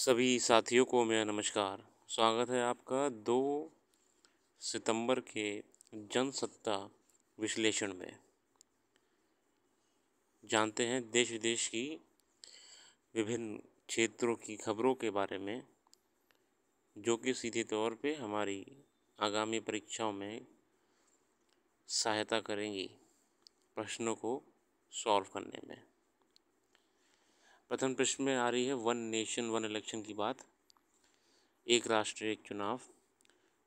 सभी साथियों को मेरा नमस्कार स्वागत है आपका दो सितंबर के जनसत्ता विश्लेषण में जानते हैं देश विदेश की विभिन्न क्षेत्रों की खबरों के बारे में जो कि सीधे तौर पे हमारी आगामी परीक्षाओं में सहायता करेंगी प्रश्नों को सॉल्व करने में प्रथम प्रश्न में आ रही है वन नेशन वन इलेक्शन की बात एक राष्ट्र एक चुनाव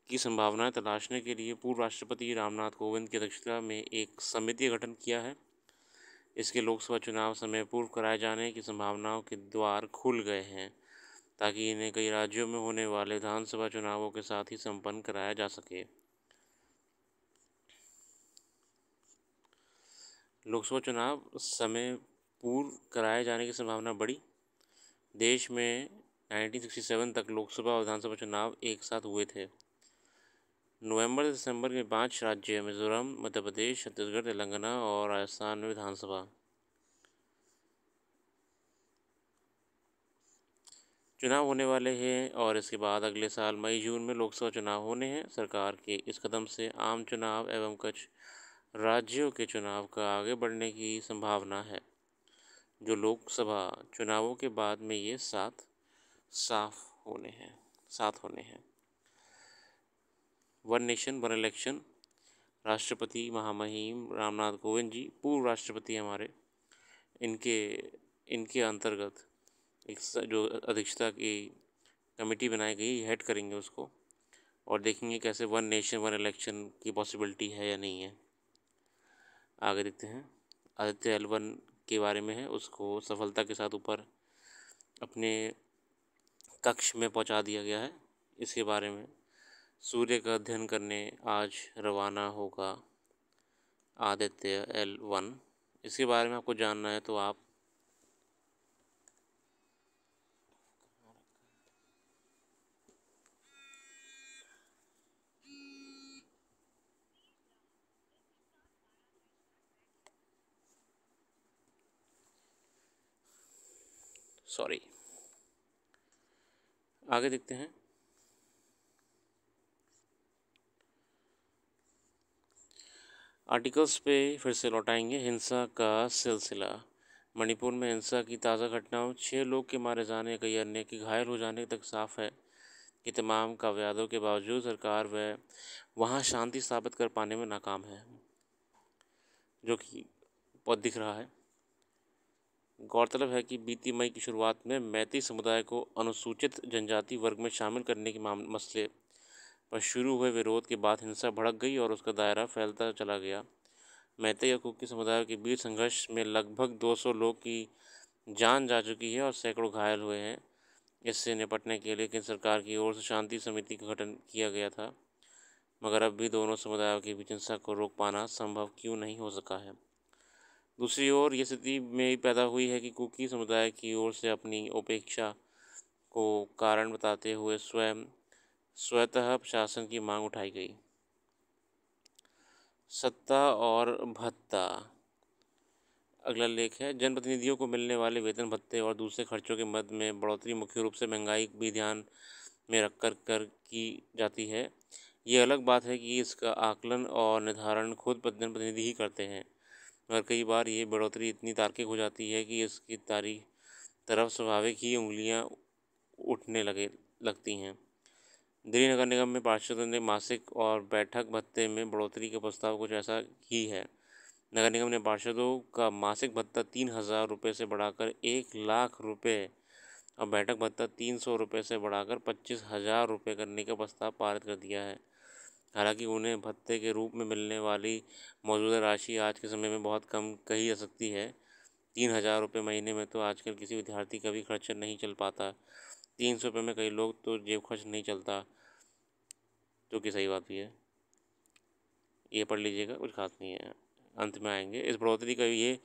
की संभावनाएं तलाशने के लिए पूर्व राष्ट्रपति रामनाथ कोविंद की अध्यक्षता में एक समिति गठन किया है इसके लोकसभा चुनाव समय पूर्व कराए जाने की संभावनाओं के द्वार खुल गए हैं ताकि इन्हें कई राज्यों में होने वाले विधानसभा चुनावों के साथ ही संपन्न कराया जा सके लोकसभा चुनाव समय पूर्व कराए जाने की संभावना बढ़ी देश में 1967 तक लोकसभा और विधानसभा चुनाव एक साथ हुए थे नवंबर से दिसंबर में पांच राज्य मिजोरम मध्य प्रदेश छत्तीसगढ़ तेलंगाना और राजस्थान में विधानसभा चुनाव होने वाले हैं और इसके बाद अगले साल मई जून में लोकसभा चुनाव होने हैं सरकार के इस कदम से आम चुनाव एवं कुछ राज्यों के चुनाव का आगे बढ़ने की संभावना है जो लोकसभा चुनावों के बाद में ये साथ साफ होने हैं साथ होने हैं वन नेशन वन इलेक्शन राष्ट्रपति महामहिम रामनाथ कोविंद जी पूर्व राष्ट्रपति हमारे इनके इनके अंतर्गत एक जो अध्यक्षता की कमेटी बनाई गई हेड करेंगे उसको और देखेंगे कैसे वन नेशन वन इलेक्शन की पॉसिबिलिटी है या नहीं है आगे देखते हैं आदित्य एलवन के बारे में है उसको सफलता के साथ ऊपर अपने कक्ष में पहुंचा दिया गया है इसके बारे में सूर्य का अध्ययन करने आज रवाना होगा आदित्य एल वन इसके बारे में आपको जानना है तो आप सॉरी आगे देखते हैं आर्टिकल्स पे फिर से लौटाएंगे हिंसा का सिलसिला मणिपुर में हिंसा की ताज़ा घटनाओं छः लोग के मारे जाने कई अन्य के घायल हो जाने तक साफ है कि तमाम काव्यादों के बावजूद सरकार वह वहाँ शांति साबित कर पाने में नाकाम है जो कि बहुत दिख रहा है गौरतलब है कि बीती मई की शुरुआत में मैती समुदाय को अनुसूचित जनजाति वर्ग में शामिल करने के मसले पर शुरू हुए विरोध के बाद हिंसा भड़क गई और उसका दायरा फैलता चला गया मैते या कुकी समुदायों के बीच संघर्ष में लगभग 200 लोग की जान जा चुकी है और सैकड़ों घायल हुए हैं इससे निपटने के लिए केंद्र सरकार की ओर से शांति समिति का गठन किया गया था मगर अब भी दोनों समुदायों के बीच हिंसा को रोक पाना संभव क्यों नहीं हो सका है दूसरी ओर ये स्थिति में पैदा हुई है कि कुकी समुदाय की ओर से अपनी उपेक्षा को कारण बताते हुए स्वयं स्वतः प्रशासन की मांग उठाई गई सत्ता और भत्ता अगला लेख है जनप्रतिनिधियों को मिलने वाले वेतन भत्ते और दूसरे खर्चों के मद में बढ़ोतरी मुख्य रूप से महंगाई भी ध्यान में रख कर कर की जाती है ये अलग बात है कि इसका आकलन और निर्धारण खुद जनप्रतिनिधि ही करते हैं मगर कई बार ये बढ़ोतरी इतनी तार्किक हो जाती है कि इसकी तारी तरफ स्वाभाविक ही उंगलियां उठने लगे लगती हैं दिल्ली नगर निगम में पार्षदों ने मासिक और बैठक भत्ते में बढ़ोतरी के प्रस्ताव कुछ ऐसा ही है नगर निगम ने पार्षदों का मासिक भत्ता तीन हज़ार रुपये से बढ़ाकर एक लाख रुपये और बैठक भत्ता तीन सौ रुपये से बढ़ाकर पच्चीस हज़ार रुपये करने का प्रस्ताव पारित कर दिया है हालाँकि उन्हें भत्ते के रूप में मिलने वाली मौजूदा राशि आज के समय में बहुत कम कही जा सकती है तीन हज़ार रुपये महीने में तो आजकल किसी विद्यार्थी का भी खर्च नहीं चल पाता तीन सौ रुपये में कई लोग तो जेब खर्च नहीं चलता जो कि सही बात भी है ये पढ़ लीजिएगा कुछ खास नहीं है अंत में आएंगे इस बढ़ोतरी का ये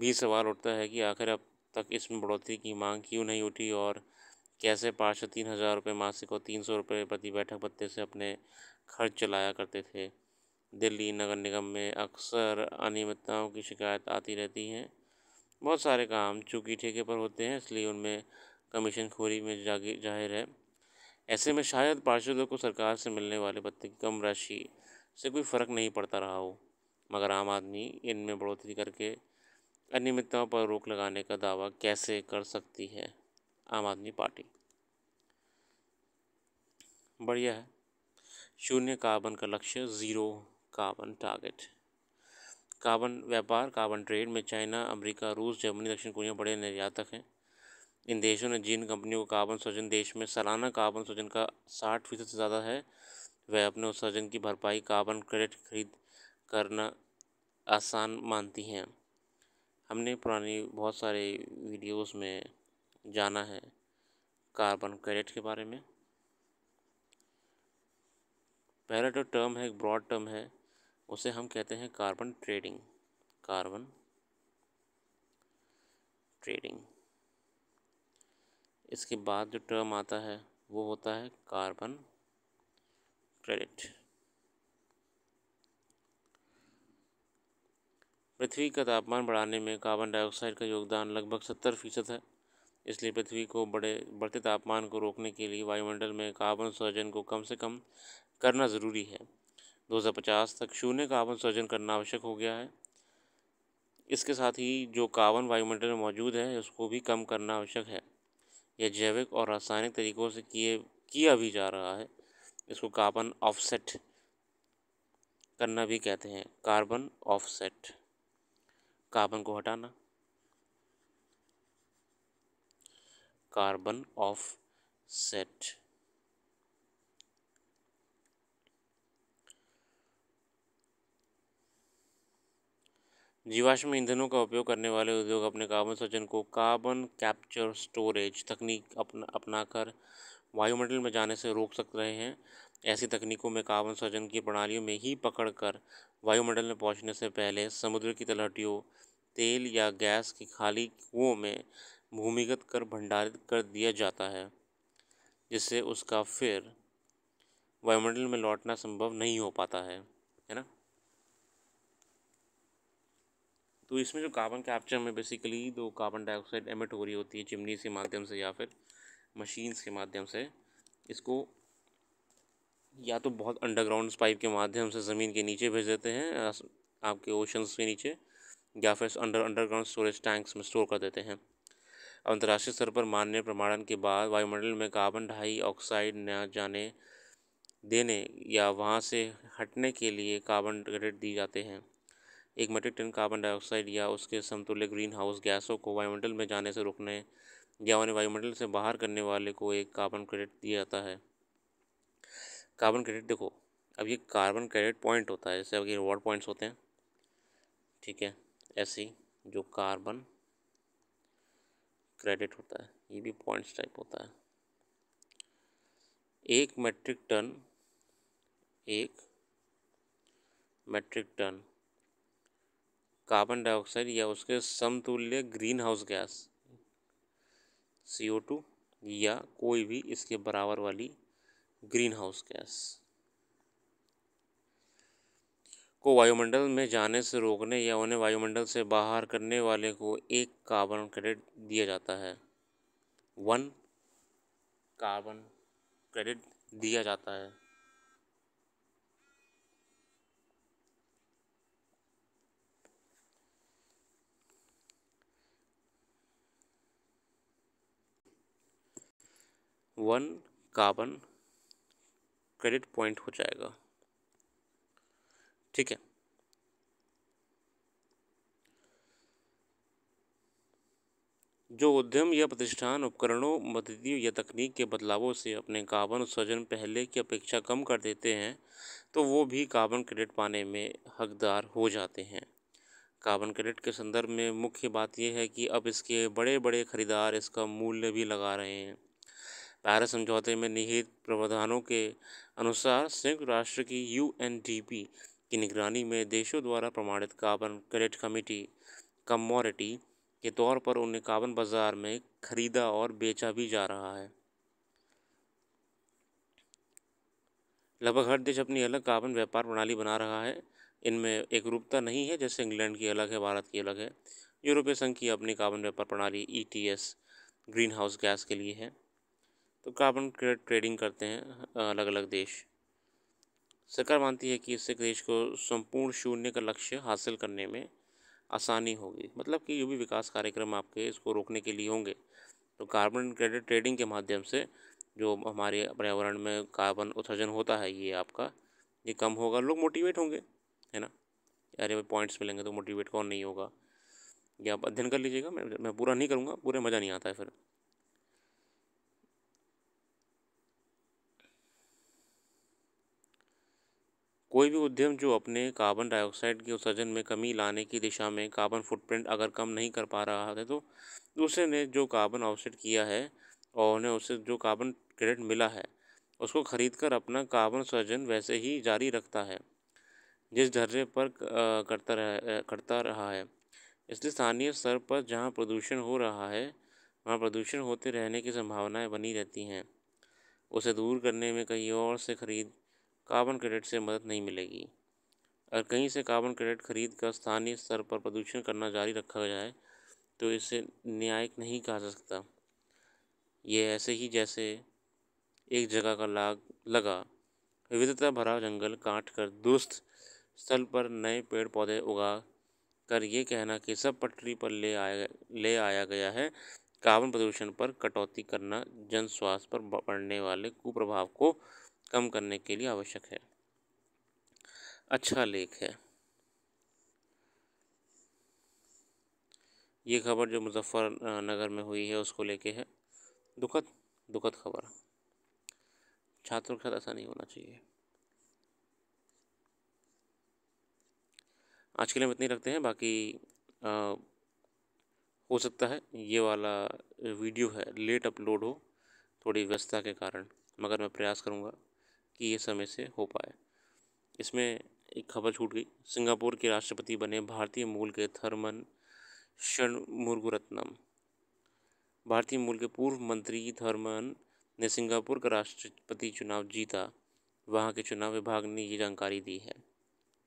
भी सवाल उठता है कि आखिर अब तक इसमें बढ़ोतरी की मांग क्यों नहीं उठी और कैसे पार्षद तीन हज़ार रुपये मासिक और तीन सौ रुपये प्रति बैठक भत्ते से अपने खर्च चलाया करते थे दिल्ली नगर निगम में अक्सर अनियमितताओं की शिकायत आती रहती हैं बहुत सारे काम चूँकि ठेके पर होते हैं इसलिए उनमें कमीशन खोरी में जाहिर है ऐसे में शायद पार्षदों को सरकार से मिलने वाले भत्ते की कम राशि से कोई फ़र्क नहीं पड़ता रहा हो मगर आम आदमी इनमें बढ़ोतरी करके अनियमितताओं पर रोक लगाने का दावा कैसे कर सकती है आम आदमी पार्टी बढ़िया है शून्य कार्बन का लक्ष्य ज़ीरो कार्बन टारगेट कार्बन व्यापार कार्बन ट्रेड में चाइना अमेरिका रूस जर्मनी दक्षिण कोरिया बड़े निर्यातक हैं इन देशों ने जिन कंपनियों को कार्बन स्वजन देश में सालाना कार्बन सृजन का साठ फीसद से ज़्यादा है वह अपने उत्सर्जन की भरपाई कार्बन क्रेडिट खरीद करना आसान मानती हैं हमने पुरानी बहुत सारे वीडियोस में जाना है कार्बन क्रेडिट के बारे में पहला जो टर्म है एक ब्रॉड टर्म है उसे हम कहते हैं कार्बन ट्रेडिंग कार्बन ट्रेडिंग इसके बाद जो टर्म आता है वो होता है कार्बन क्रेडिट पृथ्वी का तापमान बढ़ाने में कार्बन डाइऑक्साइड का योगदान लगभग सत्तर फीसद है इसलिए पृथ्वी को बड़े बढ़ते तापमान को रोकने के लिए वायुमंडल में कार्बन सृजन को कम से कम करना ज़रूरी है 2050 तक शून्य कार्बन सृजन करना आवश्यक हो गया है इसके साथ ही जो कार्बन वायुमंडल में मौजूद है उसको भी कम करना आवश्यक है यह जैविक और रासायनिक तरीकों से किए किया भी जा रहा है इसको कार्बन ऑफसेट करना भी कहते हैं कार्बन ऑफसेट कार्बन को हटाना कार्बन ऑफ सेट जीवाश्म ईंधनों का उपयोग करने वाले उद्योग अपने कार्बन सज्जन को कार्बन कैप्चर स्टोरेज तकनीक अपना अपनाकर वायुमंडल में जाने से रोक सक रहे हैं ऐसी तकनीकों में कार्बन सज्जन की प्रणालियों में ही पकड़कर वायुमंडल में पहुंचने से पहले समुद्र की तलहटियों तेल या गैस की खाली कुओं में भूमिगत कर भंडारित कर दिया जाता है जिससे उसका फिर वायुमंडल में लौटना संभव नहीं हो पाता है है ना तो इसमें जो कार्बन कैप्चर में बेसिकली दो कार्बन डाइऑक्साइड एमिट हो रही होती है चिमनी के माध्यम से या फिर मशीन्स के माध्यम से इसको या तो बहुत अंडरग्राउंड पाइप के माध्यम से ज़मीन के नीचे भेज देते हैं आपके ओशंस के नीचे या फिर अंडर अंडरग्राउंड स्टोरेज टैंक्स में स्टोर कर देते हैं अंतर्राष्ट्रीय स्तर पर मान्य प्रमाणन के बाद वायुमंडल में कार्बन डाइऑक्साइड न जाने देने या वहाँ से हटने के लिए कार्बन क्रेडिट दिए जाते हैं एक मेट्रिक टन कार्बन डाइऑक्साइड या उसके समतुल्य ग्रीन हाउस गैसों को वायुमंडल में जाने से रोकने या उन्हें वायुमंडल से बाहर करने वाले को एक कार्बन क्रेडिट दिया जाता है कार्बन क्रेडिट देखो अब ये कार्बन क्रेडिट पॉइंट होता है जैसे अब ये रिवॉर्ड पॉइंट्स होते हैं ठीक है ऐसे जो कार्बन क्रेडिट होता है ये भी पॉइंट्स टाइप होता है एक मेट्रिक टन एक मेट्रिक टन कार्बन डाइऑक्साइड या उसके समतुल्य ग्रीन हाउस गैस सी या कोई भी इसके बराबर वाली ग्रीन हाउस गैस को वायुमंडल में जाने से रोकने या उन्हें वायुमंडल से बाहर करने वाले को एक कार्बन क्रेडिट दिया जाता है वन कार्बन क्रेडिट दिया जाता है वन कार्बन क्रेडिट पॉइंट हो जाएगा ठीक है जो उद्यम या प्रतिष्ठान उपकरणों मददियों या तकनीक के बदलावों से अपने कार्बन उत्सर्जन पहले की अपेक्षा कम कर देते हैं तो वो भी कार्बन क्रेडिट पाने में हकदार हो जाते हैं कार्बन क्रेडिट के संदर्भ में मुख्य बात यह है कि अब इसके बड़े बड़े खरीदार इसका मूल्य भी लगा रहे हैं पैरिस समझौते में निहित प्रावधानों के अनुसार संयुक्त राष्ट्र की यू एन डी पी की निगरानी में देशों द्वारा प्रमाणित कार्बन क्रेडिट कमेटी कमोरिटी के तौर पर उन्हें कार्बन बाजार में खरीदा और बेचा भी जा रहा है लगभग हर देश अपनी अलग कार्बन व्यापार प्रणाली बना रहा है इनमें एक रूपता नहीं है जैसे इंग्लैंड की अलग है भारत की अलग है यूरोपीय संघ की अपनी कार्बन व्यापार प्रणाली E e green house gas के लिए है तो कार्बन क्रेडिट ट्रेडिंग करते हैं अलग अलग देश सरकार मानती है कि इससे देश को संपूर्ण शून्य का लक्ष्य हासिल करने में आसानी होगी मतलब कि जो भी विकास कार्यक्रम आपके इसको रोकने के लिए होंगे तो कार्बन क्रेडिट ट्रेडिंग के माध्यम से जो हमारे पर्यावरण में कार्बन उत्सर्जन होता है ये आपका ये कम होगा लोग मोटिवेट होंगे है ना अरे भाई पॉइंट्स मिलेंगे तो मोटिवेट कौन नहीं होगा ये आप अध्ययन कर लीजिएगा मैं मैं पूरा नहीं करूँगा पूरे मज़ा नहीं आता है फिर कोई भी उद्यम जो अपने कार्बन डाइऑक्साइड के उत्सर्जन में कमी लाने की दिशा में कार्बन फुटप्रिंट अगर कम नहीं कर पा रहा है तो दूसरे ने जो कार्बन ऑफसेट किया है और उन्हें उससे जो कार्बन क्रेडिट मिला है उसको खरीद कर अपना कार्बन उत्सर्जन वैसे ही जारी रखता है जिस धर्रे पर करता रह करता रहा है इसलिए स्थानीय स्तर पर जहाँ प्रदूषण हो रहा है वहाँ प्रदूषण होते रहने की संभावनाएँ बनी रहती हैं उसे दूर करने में कहीं और से खरीद कार्बन क्रेडिट से मदद नहीं मिलेगी अगर कहीं से कार्बन क्रेडिट खरीद कर स्थानीय स्तर पर प्रदूषण करना जारी रखा जाए तो इसे न्यायिक नहीं कहा जा सकता ये ऐसे ही जैसे एक जगह का लाग लगा विविधता भरा जंगल काट कर दुरुस्त स्थल पर नए पेड़ पौधे उगा कर ये कहना कि सब पटरी पर ले आया ले आया गया है कार्बन प्रदूषण पर कटौती करना जन स्वास्थ्य पर पड़ने वाले कुप्रभाव को कम करने के लिए आवश्यक है अच्छा लेख है ये खबर जो मुजफ्फरनगर में हुई है उसको लेके है दुखद दुखद खबर छात्रों के साथ ऐसा नहीं होना चाहिए आज के लिए हम इतनी रखते हैं बाकी आ, हो सकता है ये वाला वीडियो है लेट अपलोड हो थोड़ी व्यस्तता के कारण मगर मैं प्रयास करूँगा कि ये समय से हो पाए इसमें एक खबर छूट गई सिंगापुर के राष्ट्रपति बने भारतीय मूल के थर्मन मुर्गुरत्नम भारतीय मूल के पूर्व मंत्री थर्मन ने सिंगापुर का राष्ट्रपति चुनाव जीता वहाँ के चुनाव विभाग ने ये जानकारी दी है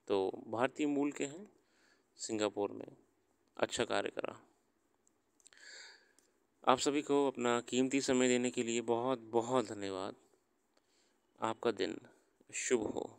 तो भारतीय मूल के हैं सिंगापुर में अच्छा कार्य करा आप सभी को अपना कीमती समय देने के लिए बहुत बहुत धन्यवाद आपका दिन शुभ हो